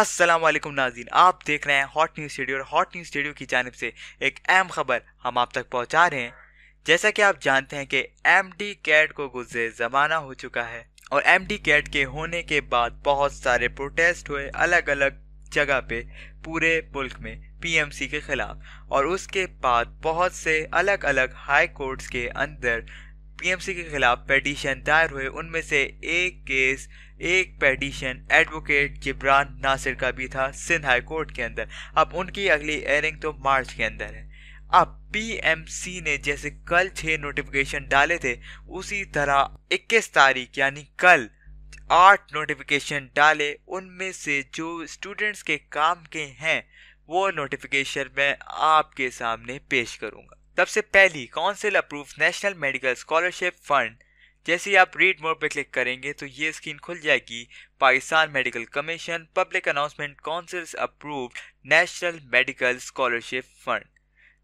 अस्सलाम वालेकुम नाजीन आप देख रहे हैं हॉट न्यूज़ स्टूडियो और हॉट न्यूज़ स्टूडियो की जानब से एक अहम खबर हम आप तक पहुंचा रहे हैं जैसा कि आप जानते हैं कि एम डी कैट को गुजरे ज़माना हो चुका है और एम डी कैट के होने के बाद बहुत सारे प्रोटेस्ट हुए अलग अलग जगह पे पूरे मुल्क में पी एम सी के ख़िलाफ़ और उसके बाद बहुत से अलग अलग हाई कोर्ट्स के अंदर पी एम सी के ख़िलाफ़ पटिशन दायर हुए उनमें से एक केस एक पेडिशन एडवोकेट जिब्रान नासिर का भी था सिंध हाई कोर्ट के अंदर अब उनकी अगली एयरिंग तो मार्च के अंदर है अब पीएमसी ने जैसे कल छः नोटिफिकेशन डाले थे उसी तरह 21 तारीख यानी कल आठ नोटिफिकेशन डाले उनमें से जो स्टूडेंट्स के काम के हैं वो नोटिफिकेशन मैं आपके सामने पेश करूंगा सबसे पहली council approve national medical scholarship fund जैसे ही आप रीड मोर पर क्लिक करेंगे तो ये स्क्रीन खुल जाएगी Pakistan medical commission public announcement council approved national medical scholarship fund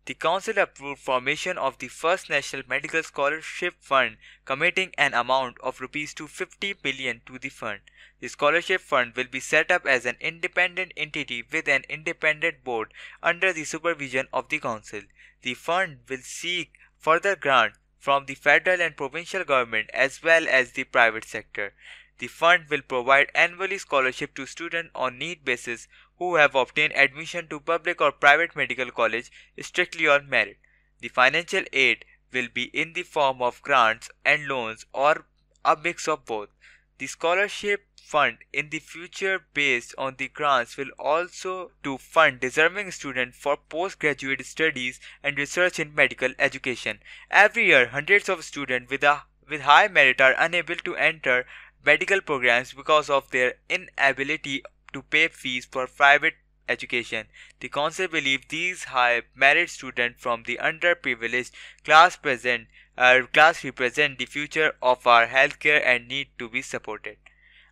The council approved formation of the first National Medical Scholarship Fund, committing an amount of rupees 250 million to the fund. The scholarship fund will be set up as an independent entity with an independent board under the supervision of the council. The fund will seek further grant from the federal and provincial government as well as the private sector. The fund will provide annually scholarship to students on need basis who have obtained admission to public or private medical college strictly on merit. The financial aid will be in the form of grants and loans or a mix of both. The scholarship fund in the future based on the grants will also to fund deserving students for postgraduate studies and research in medical education. Every year hundreds of students with a with high merit are unable to enter medical programs because of their inability to pay fees for private education. The council believes these high merit students from the underprivileged class present class class represent the future of our healthcare and need to be supported.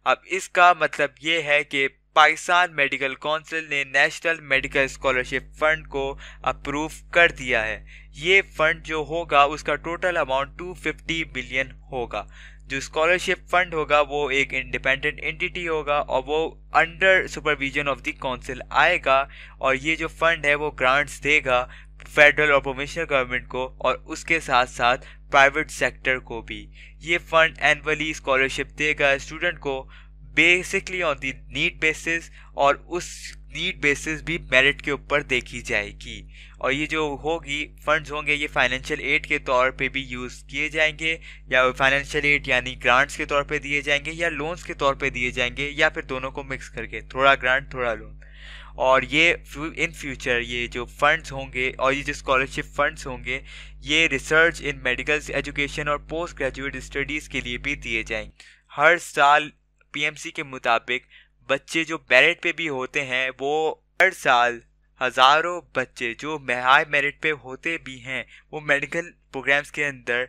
अब इसका मतलब ये है कि Pakistan medical council ने national medical scholarship fund को approve कर दिया है ये फंड जो होगा उसका टोटल अमाउंट 250 बिलियन होगा जो स्कॉलरशिप फंड होगा वो एक इंडिपेंडेंट एंटिटी होगा और वो under supervision of the council आएगा और ये जो फंड है वो ग्रांट्स देगा फेडरल और प्रोविंशियल गवर्नमेंट को और उसके साथ साथ प्राइवेट सेक्टर को भी ये फंड एनअली स्कॉलरशिप देगा स्टूडेंट को basically on the NEET basis और उस नीट बेसिस भी मेरिट के ऊपर देखी जाएगी और ये जो होगी फंड्स होंगे ये फाइनेंशियल एड के तौर पे भी यूज़ किए जाएंगे या फाइनेंशियल एड यानी ग्रांट्स के तौर पे दिए जाएंगे या लोन्स के तौर पे दिए जाएंगे या फिर दोनों को मिक्स करके थोड़ा ग्रांट थोड़ा लोन और ये इन फ्यूचर ये जो फंड्स होंगे और ये जो स्कॉलरशिप फंड्स होंगे ये रिसर्च इन मेडिकल एजुकेशन और पोस्ट ग्रेजुएट स्टडीज़ के लिए भी दिए जाएंगे हर साल पीएमसी के मुताबिक बच्चे जो मेरिट पे भी होते हैं वो हर साल हज़ारों बच्चे जो हाई मेरिट पे होते भी हैं वो मेडिकल प्रोग्राम्स के अंदर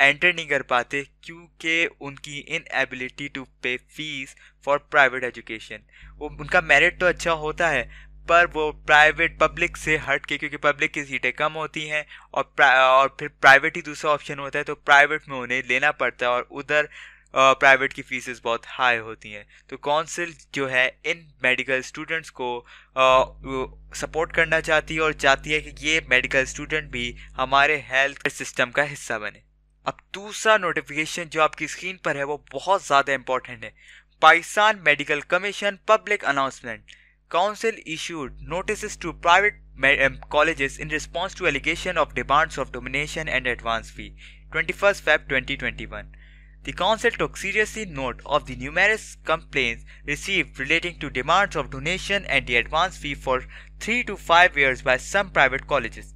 एंटर नहीं कर पाते क्योंकि उनकी inability to pay fees for private education वो उनका मेरिट तो अच्छा होता है पर वो प्राइवेट पब्लिक से हट के क्योंकि पब्लिक की सीटें कम होती हैं और और फिर प्राइवेट ही दूसरा ऑप्शन होता है तो प्राइवेट में उन्हें लेना पड़ता है और उधर प्राइवेट की फीसेस बहुत हाई होती हैं तो काउंसिल जो है इन मेडिकल स्टूडेंट्स को सपोर्ट करना चाहती है और चाहती है कि ये मेडिकल स्टूडेंट भी हमारे हेल्थ सिस्टम का हिस्सा बने अब दूसरा नोटिफिकेशन जो आपकी स्क्रीन पर है वो बहुत ज़्यादा इंपॉर्टेंट है Pakistan medical commission public announcement council notice to private college in response to allegation of demands of domination and advance fee twenty first Feb twenty twenty one the council took seriously note of the numerous complaints received relating to demands of donation and the advance fee for 3 to 5 years by some private colleges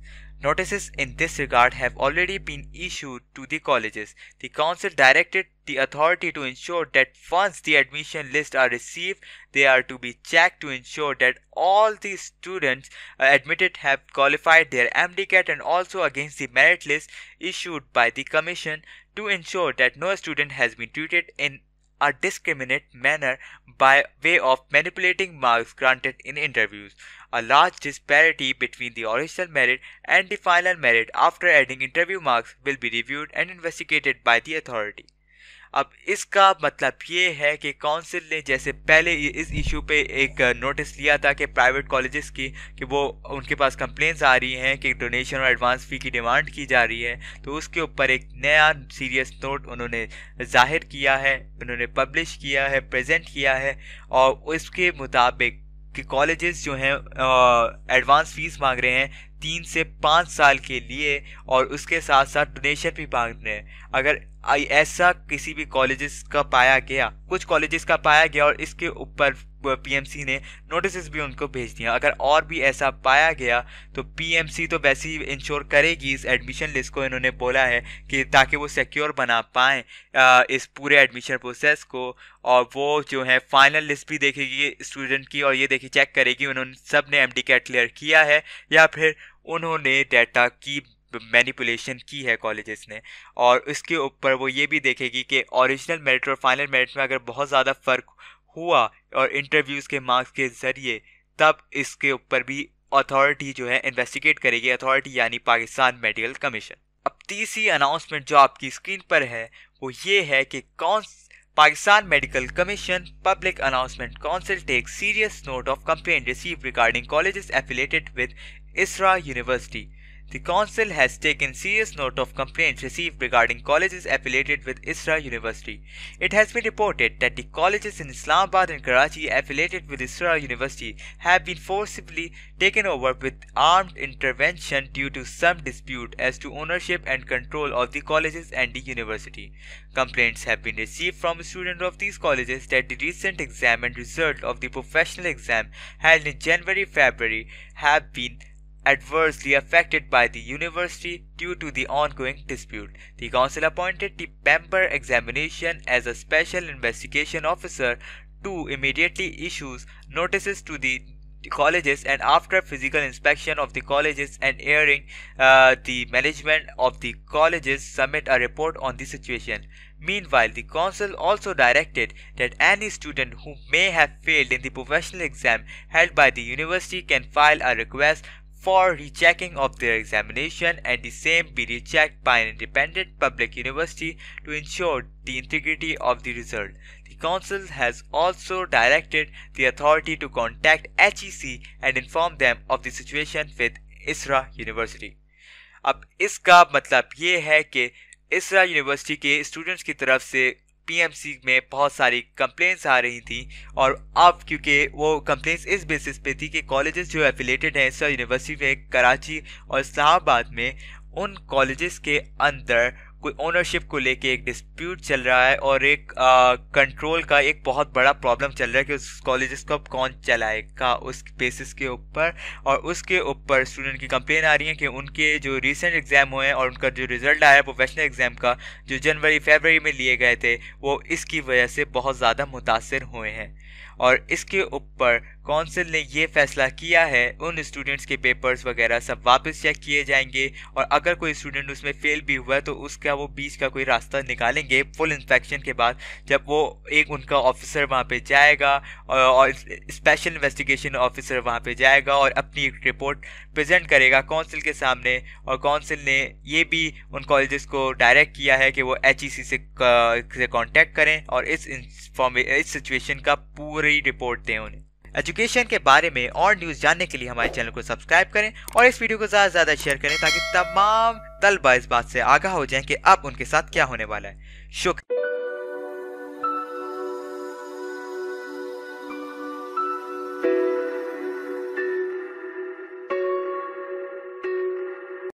Notices in this regard have already been issued to the colleges. The council directed the authority to ensure that once the admission lists are received, they are to be checked to ensure that all the students uh, admitted have qualified their MDCAT and also against the merit list issued by the commission to ensure that no student has been treated in a discriminate manner by way of manipulating marks granted in interviews. a large disparity between the original merit and the final merit after adding interview marks will be reviewed and investigated by the authority. अब इसका मतलब ये है कि council ने जैसे पहले इस इशू पे एक नोटिस लिया था कि प्राइवेट कॉलेजेस की कि वो उनके पास कंप्लेंस आ रही हैं कि डोनेशन और एडवांस फ़ी की डिमांड की जा रही है तो उसके ऊपर एक नया सीरियस नोट उन्होंने जाहिर किया है उन्होंने पब्लिश किया है प्रेजेंट किया है और उसके मुताबिक कि कॉलेजेस जो हैं एडवांस फीस मांग रहे हैं तीन से पाँच साल के लिए और उसके साथ साथ डोनेशन भी मांग रहे हैं अगर ऐसा किसी भी कॉलेजेस का पाया गया कुछ कॉलेजेस का पाया गया और इसके ऊपर पीएमसी ने नोटिस भी उनको भेज दिया अगर और भी ऐसा पाया गया तो पीएमसी तो वैसे ही इंश्योर करेगी इस एडमिशन लिस्ट को इन्होंने बोला है कि ताकि वो सिक्योर बना पाएँ इस पूरे एडमिशन प्रोसेस को और वो जो है फाइनल लिस्ट भी देखेगी स्टूडेंट की और ये देखिए चेक करेगी उन्होंने सब ने एम कैट क्लियर किया है या फिर उन्होंने डेटा की मैनिपुलेशन की है कॉलेजेस ने और इसके ऊपर वो ये भी देखेगी कि ओरिजिनल मेरिट और फाइनल मेरिट में अगर बहुत ज़्यादा फ़र्क हुआ और इंटरव्यूज़ के मार्क्स के ज़रिए तब इसके ऊपर भी अथॉरिटी जो है इन्वेस्टिगेट करेगी अथॉरिटी यानी पाकिस्तान मेडिकल कमीशन अब तीसरी अनाउंसमेंट जो आपकी स्क्रीन पर है वो ये है कि कौन Pakistan medical commission public announcement council take serious note of complain receive regarding colleges affiliated with Isra university The Council has taken serious note of complaints received regarding colleges affiliated with Isra University. It has been reported that the colleges in Islamabad and Karachi affiliated with Isra University have been forcibly taken over with armed intervention due to some dispute as to ownership and control of the colleges and the university. Complaints have been received from students of these colleges that the recent exam and result of the professional exam held in January-February have been adversely affected by the university due to the ongoing dispute. The council appointed the Pamper examination as a special investigation officer to immediately issues notices to the colleges and after physical inspection of the colleges and hearing uh, the management of the colleges submit a report on the situation meanwhile the council also directed that any student who may have failed in the professional exam held by the university can file a request for rechecking of their examination and the same be rechecked by an independent public university to ensure the integrity of the result. The Council has also directed the authority to contact HEC and inform them of the situation with ISRA University. अब इसका मतलब ये है कि इसरा university के की तरफ से पीएमसी में बहुत सारी कंप्लेंट्स आ रही थी और अब क्योंकि वो कंप्लेंट्स इस बेसिस पे थी कि कॉलेजेस जो एफिलेटेड हैं सर यूनिवर्सिटी में कराची और इस्लामाबाद में उन कॉलेजेस के अंदर कोई ओनरशिप को लेके एक डिस्प्यूट चल रहा है और एक कंट्रोल का एक बहुत बड़ा प्रॉब्लम चल रहा है कि उस कॉलेज को अब कौन चलाएगा उस बेसिस के ऊपर और उसके ऊपर स्टूडेंट की कंप्लेन आ रही है कि उनके जो रिसेंट एग्ज़ाम हुए हैं और उनका जो रिज़ल्ट आया प्रोफेशनल एग्ज़ाम का जो जनवरी फेबररी में लिए गए थे वो इसकी वजह से बहुत ज़्यादा मुतासर हुए हैं और इसके ऊपर काउंसिल ने ये फैसला किया है उन स्टूडेंट्स के पेपर्स वगैरह सब वापस चेक किए जाएंगे और अगर कोई स्टूडेंट उसमें फेल भी हुआ है तो उसका क्या वो बीच का कोई रास्ता निकालेंगे फुल इंस्पेक्शन के बाद जब वो एक उनका ऑफिसर वहाँ पे जाएगा और स्पेशल इन्वेस्टिगेशन ऑफिसर वहाँ पे जाएगा और अपनी एक रिपोर्ट प्रेजेंट करेगा काउंसिल के सामने और काउंसिल ने ये भी उन कॉलेजेस को डायरेक्ट किया है कि वो एच e से कॉन्टेक्ट करें और इस इस सिचुएशन का पूरी रिपोर्ट दें उन्हें एजुकेशन के बारे में और न्यूज़ जानने के लिए हमारे चैनल को सब्सक्राइब करें और इस वीडियो को ज़्यादा से ज़्यादा शेयर करें ताकि तमाम तलबा इस बात से आगाह हो जाएं कि अब उनके साथ क्या होने वाला है शुक्रिया